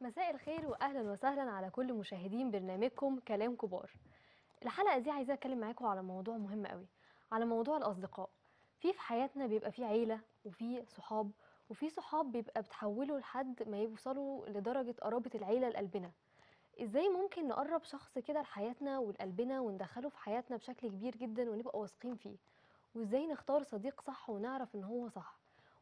مساء الخير واهلا وسهلا على كل مشاهدين برنامجكم كلام كبار الحلقه دي عايزه اتكلم معاكم على موضوع مهم قوي على موضوع الاصدقاء في في حياتنا بيبقى في عيله وفي صحاب وفي صحاب بيبقى بتحولوا لحد ما يوصلوا لدرجه قرابه العيله لقلبنا ازاي ممكن نقرب شخص كده لحياتنا ولقلبنا وندخله في حياتنا بشكل كبير جدا ونبقى واثقين فيه وازاي نختار صديق صح ونعرف ان هو صح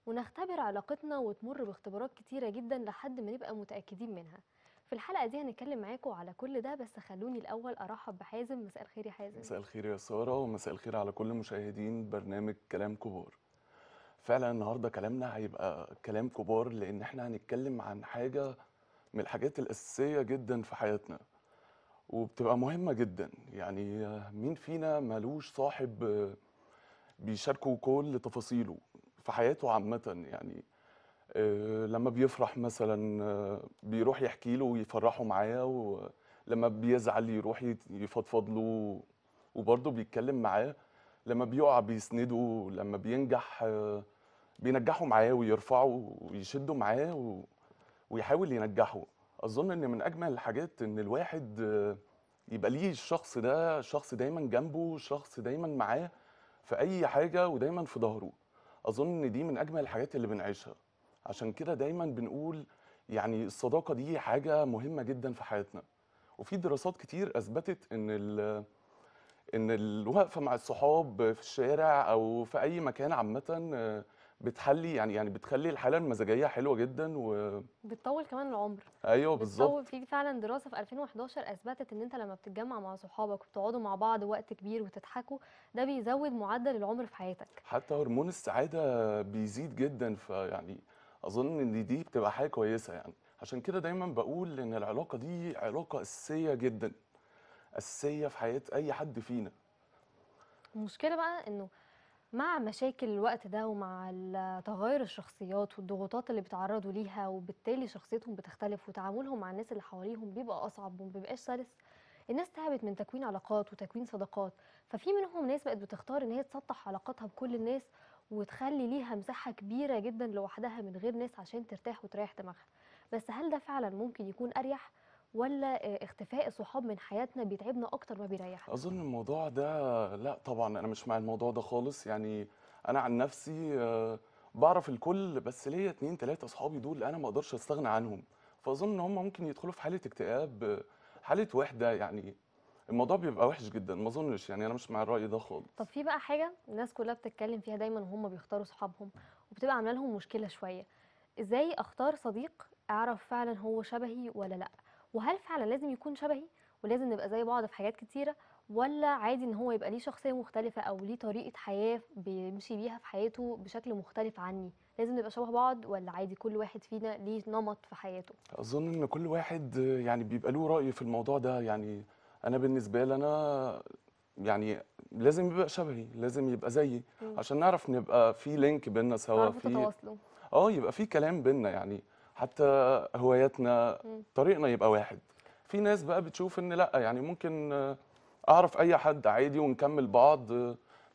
ونختبر علاقتنا وتمر باختبارات كتيرة جدا لحد ما نبقى متأكدين منها في الحلقة دي هنتكلم معاكم على كل ده بس خلوني الأول أرحب بحازم مساء الخير يا حازم مساء الخير يا سارة ومساء الخير على كل مشاهدين برنامج كلام كبار فعلا النهاردة كلامنا هيبقى كلام كبار لأن احنا هنتكلم عن حاجة من الحاجات الأساسية جدا في حياتنا وبتبقى مهمة جدا يعني مين فينا ملوش صاحب بيشاركه كل تفاصيله في حياته عامه يعني آه، لما بيفرح مثلا آه، بيروح يحكي له ويفرحه معاه ولما بيزعل يروح يفضفض له وبرضه بيتكلم معاه لما بيقع بيسنده لما بينجح آه، بينجحه معاه ويرفعه ويشده معاه ويحاول ينجحه اظن ان من اجمل الحاجات ان الواحد يبقى ليه الشخص ده شخص دايما جنبه شخص دايما معاه في اي حاجه ودايما في ظهره اظن ان دي من اجمل الحاجات اللي بنعيشها عشان كده دايما بنقول يعني الصداقه دي حاجه مهمه جدا في حياتنا وفي دراسات كتير اثبتت ان ال ان الوقفه مع الصحاب في الشارع او في اي مكان عامه آه، بتحلي يعني يعني بتخلي الحاله المزاجيه حلوه جدا و بتطول كمان العمر ايوه بالظبط في فعلا دراسه في 2011 اثبتت ان انت لما بتتجمع مع صحابك وبتقعدوا مع بعض وقت كبير وتضحكوا ده بيزود معدل العمر في حياتك حتى هرمون السعاده بيزيد جدا فيعني اظن ان دي بتبقى حاجه كويسه يعني عشان كده دايما بقول ان العلاقه دي علاقه اساسيه جدا اساسيه في حياه اي حد فينا المشكله بقى انه مع مشاكل الوقت ده ومع تغيُّر الشخصيات والضغوطات اللي بيتعرّضوا ليها، وبالتالي شخصيتهم بتختلف وتعاملهم مع الناس اللي حواليهم بيبقى أصعب وما بيبقاش سَلِس، الناس تعبت من تكوين علاقات وتكوين صداقات، ففي منهم ناس بقت بتختار إن هي تسطّح علاقاتها بكل الناس وتخلّي ليها مساحة كبيرة جدًا لوحدها من غير ناس عشان ترتاح وتريّح دماغها، بس هل ده فعلًا ممكن يكون أريح؟ ولا آه، اختفاء الصحاب من حياتنا بيتعبنا اكتر ما بيريحنا اظن الموضوع ده لا طبعا انا مش مع الموضوع ده خالص يعني انا عن نفسي آه، بعرف الكل بس ليا اتنين تلاته اصحابي دول انا ما اقدرش استغنى عنهم فاظن ان هم ممكن يدخلوا في حاله اكتئاب آه، حاله وحده يعني الموضوع بيبقى وحش جدا ما اظنش يعني انا مش مع الراي ده خالص طب في بقى حاجه الناس كلها بتتكلم فيها دايما وهم بيختاروا صحابهم وبتبقى عامله لهم مشكله شويه ازاي اختار صديق اعرف فعلا هو شبهي ولا لا وهل فعلا لازم يكون شبهي ولازم نبقى زي بعض في حاجات كتيره ولا عادي ان هو يبقى ليه شخصيه مختلفه او ليه طريقه حياه بيمشي بيها في حياته بشكل مختلف عني لازم نبقى شبه بعض ولا عادي كل واحد فينا ليه نمط في حياته اظن ان كل واحد يعني بيبقى له راي في الموضوع ده يعني انا بالنسبه لي انا يعني لازم يبقى شبهي لازم يبقى زيي عشان نعرف نبقى في لينك بينا سوا في اه يبقى في كلام بينا يعني حتى هواياتنا طريقنا يبقى واحد في ناس بقى بتشوف ان لا يعني ممكن اعرف اي حد عادي ونكمل بعض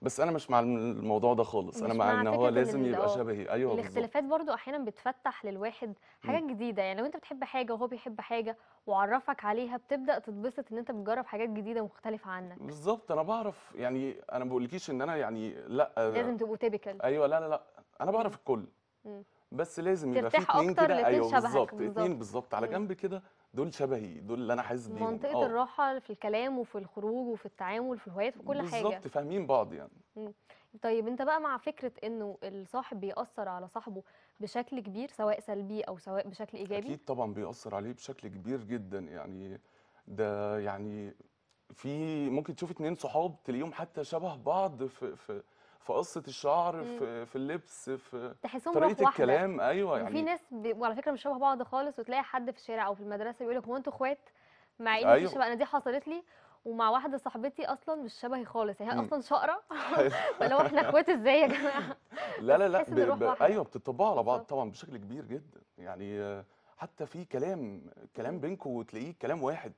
بس انا مش مع الموضوع ده خالص انا مع ان هو لازم يبقى آه، شبهي ايوه الاختلافات برضو احيانا بتفتح للواحد حاجات جديده يعني لو انت بتحب حاجه وهو بيحب حاجه وعرفك عليها بتبدا تتبسط ان انت بتجرب حاجات جديده مختلفه عنك بالظبط انا بعرف يعني انا ما بقولكيش ان انا يعني لا لازم تبقوا تيبيكال ايوه لا لا لا انا بعرف الكل بس لازم يبقى في اتنين اكتر كده ايوه بالظبط اتنين بالظبط على جنب كده دول شبهي دول اللي انا حاسس بيهم منطقة أوه. الراحة في الكلام وفي الخروج وفي التعامل في الهوايات في كل حاجة بالظبط فاهمين بعض يعني مم. طيب انت بقى مع فكرة انه الصاحب بيأثر على صاحبه بشكل كبير سواء سلبي او سواء بشكل ايجابي اكيد طبعا بيأثر عليه بشكل كبير جدا يعني ده يعني في ممكن تشوف اتنين صحاب تلاقيهم حتى شبه بعض في في في قصه الشعر في في اللبس في تحسهم طريقه الكلام واحدة. ايوه يعني في ناس ب... وعلى فكره مش شبه بعض خالص وتلاقي حد في الشارع او في المدرسه بيقول لك هو انتوا اخوات مع ان أيوة. شبه انا دي حصلت لي ومع واحده صاحبتي اصلا مش شبهي خالص هي اصلا شقره أيوة. فلو احنا اخوات ازاي يا جماعه لا لا لا ب... ب... ايوه بتطبقوا على بعض طبعا بشكل كبير جدا يعني حتى في كلام كلام بينكم وتلاقيه كلام واحد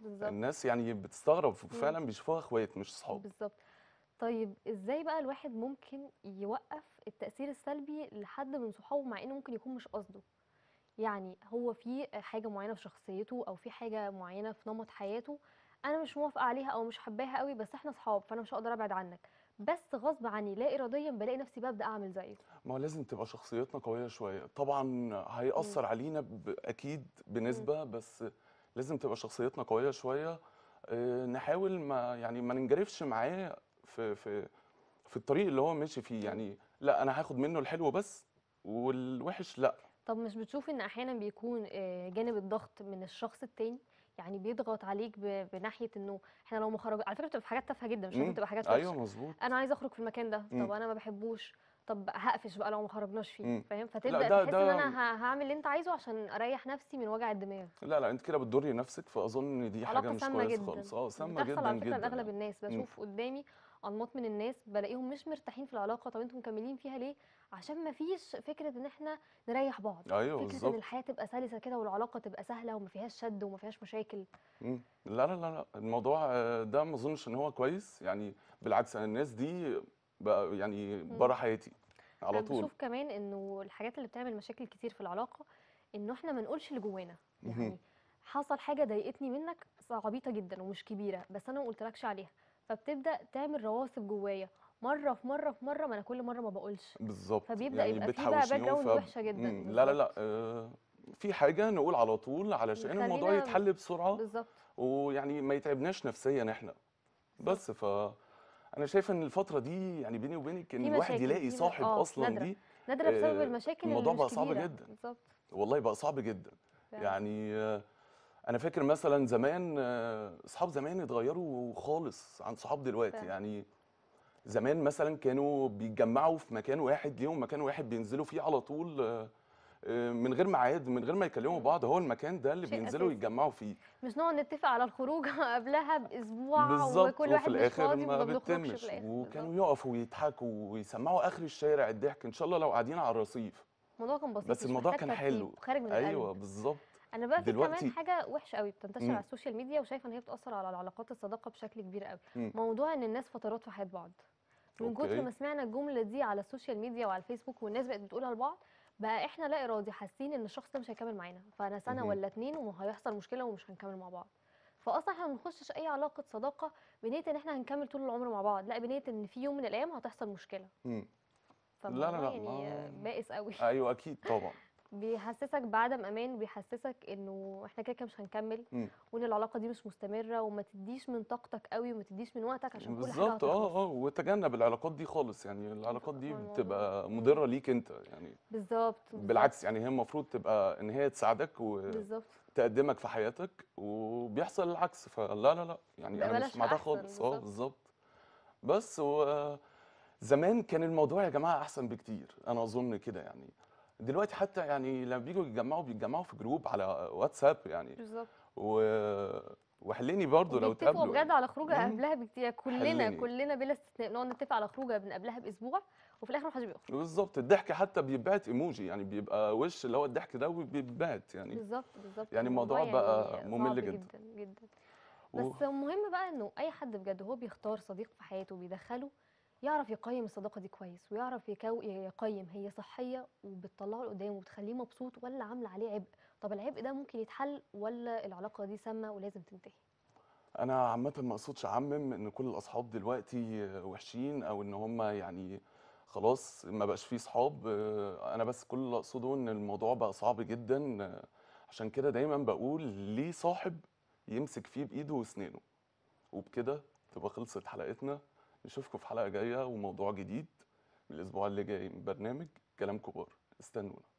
بالزبط. الناس يعني بتستغرب فعلا بيشوفوها اخوات مش صحاب بالظبط طيب إزاي بقى الواحد ممكن يوقّف التأثير السلبي لحد من صحابه مع إنه ممكن يكون مش قصده يعني هو في حاجة معينة في شخصيته أو في حاجة معينة في نمط حياته أنا مش موافقة عليها أو مش حباها قوي بس إحنا صحاب فأنا مش هقدر أبعد عنك، بس غصب عني لا إراديًا بلاقي نفسي ببدا أعمل زيه. ما هو لازم تبقى شخصيتنا قوية شوية، طبعًا هيأثّر علينا أكيد بنسبة بس لازم تبقى شخصيتنا قوية شوية آه، نحاول ما يعني ما ننجرفش معاه في في في الطريق اللي هو ماشي فيه يعني لا انا هاخد منه الحلو بس والوحش لا طب مش بتشوف ان احيانا بيكون آه، جانب الضغط من الشخص التاني يعني بيضغط عليك بناحيه انه احنا لو مخرج على فكره بتبقى في حاجات تافهه جدا مش لازم تبقى حاجات ايوه مظبوط انا عايز اخرج في المكان ده طب انا ما بحبوش طب هقفش بقى لو ما خرجناش فيه فاهم فتبدا ده تحس ده ان انا هعمل اللي انت عايزه عشان اريح نفسي من وجع الدماغ لا لا انت كده بتضري نفسك فاظن دي حاجه مش كويسه خالص اه سامه جدا جدا بتحصل على فكره لاغلب الناس بشوف قدامي انماط من الناس بلاقيهم مش مرتاحين في العلاقه طب انتوا مكملين فيها ليه عشان ما فيش فكره ان احنا نريح بعض أيوة فكره بالزبط. ان الحياه تبقى سلسه كده والعلاقه تبقى سهله وما فيهاش شد وما فيهاش مشاكل لا لا لا لا الموضوع آه، ده ما اظنش ان هو كويس يعني بالعكس انا الناس دي بقى يعني بره حياتي على طول بشوف كمان انه الحاجات اللي بتعمل مشاكل كتير في العلاقه انه احنا ما نقولش اللي جوانا يعني حصل حاجه ضايقتني منك عبيطه جدا ومش كبيره بس انا ما قلتلكش عليها فبتبدا تعمل رواسب جوايا مره في مره في مره ما انا كل مره ما بقولش بالظبط فبيبدا يعني يبقى في بقى باك جراوند وحشه جدا مم. لا لا لا آه في حاجه نقول على طول علشان الموضوع يتحل بسرعه بالظبط ويعني ما يتعبناش نفسيا احنا بس ف انا شايف ان الفتره دي يعني بيني وبينك ان الواحد يلاقي صاحب آه، اصلا نادرة. دي نادره بسبب آه، المشاكل الموضوع بقى صعب جدا بالظبط والله بقى صعب جدا يعني آه انا فاكر مثلا زمان آه، اصحاب زمان اتغيروا خالص عن صحاب دلوقتي فهم. يعني زمان مثلا كانوا بيتجمعوا في مكان واحد ليهم مكان واحد بينزلوا فيه على طول آه، آه، من غير ميعاد من غير ما يكلموا بعض هو المكان ده اللي بينزلوا أساسي. يتجمعوا فيه مش نقعد نتفق على الخروج قبلها باسبوع بالظبط وكل واحد وفي الاخر ما بتتمش وكانوا يقفوا ويضحكوا ويسمعوا اخر الشارع الضحك ان شاء الله لو قاعدين على الرصيف الموضوع كان بسيط بس الموضوع كان حلو خارج من ايوه بالظبط انا بقى في كمان حاجه وحشه قوي بتنتشر مم. على السوشيال ميديا وشايفه ان هي بتاثر على العلاقات الصداقه بشكل كبير قوي مم. موضوع ان الناس فترات في حياه بعض من كتر ما سمعنا الجمله دي على السوشيال ميديا وعلى الفيسبوك والناس بقت بتقولها لبعض بقى احنا لا ارادي حاسين ان الشخص ده مش هيكمل معانا فانا سنه مم. ولا اتنين وهيحصل مشكله ومش هنكمل مع بعض فاصلا احنا ما بنخشش اي علاقه صداقه بنيه ان احنا هنكمل طول العمر مع بعض لا بنيه ان في يوم من الايام هتحصل مشكله لا لا لا يعني بائس قوي ايوه اكيد طبعا بيحسسك بعدم امان وبيحسسك انه احنا كده كده مش هنكمل وان العلاقه دي مش مستمره وما تديش من طاقتك قوي وما تديش من وقتك عشان كل حاجه بالظبط اه اه وتجنب العلاقات دي خالص يعني العلاقات دي بتبقى مضره ليك انت يعني بالظبط بالعكس يعني هي المفروض تبقى ان هي تساعدك و بالظبط تقدمك في حياتك وبيحصل العكس فلا لا لا يعني انا مش مع ده خالص اه بالظبط بس و زمان كان الموضوع يا جماعه احسن بكتير انا اظن كده يعني دلوقتي حتى يعني لما بييجوا يتجمعوا بيتجمعوا في جروب على واتساب يعني بالظبط و... وحليني برضو لو تقابلوا بجد يعني. على خروجه قبلها بكتير كلنا حليني. كلنا بلا استثناء نقعد نتفق على خروجه من قبلها باسبوع وفي الاخر محدش بيخرج بالظبط الضحك حتى بيتبعت ايموجي يعني بيبقى وش اللي هو الضحك ده وبيتبعت يعني بالظبط بالظبط يعني الموضوع يعني بقى ممل جدا جدا جدا بس المهم بقى انه اي حد بجد وهو بيختار صديق في حياته بيدخله يعرف يقيم الصداقه دي كويس ويعرف يقيم هي صحيه وبتطلعه لقدام وبتخليه مبسوط ولا عامله عليه عبء طب العبء ده ممكن يتحل ولا العلاقه دي سامه ولازم تنتهي انا عامه ما اقصدش اعمم ان كل الاصحاب دلوقتي وحشين او ان هم يعني خلاص ما بقاش فيه صحاب انا بس كل اللي اقصده ان الموضوع بقى صعب جدا عشان كده دايما بقول ليه صاحب يمسك فيه بايده واسنانه وبكده تبقى خلصت حلقتنا نشوفكم في حلقه جايه وموضوع جديد الاسبوع اللي جاي من برنامج كلام كبار استنونا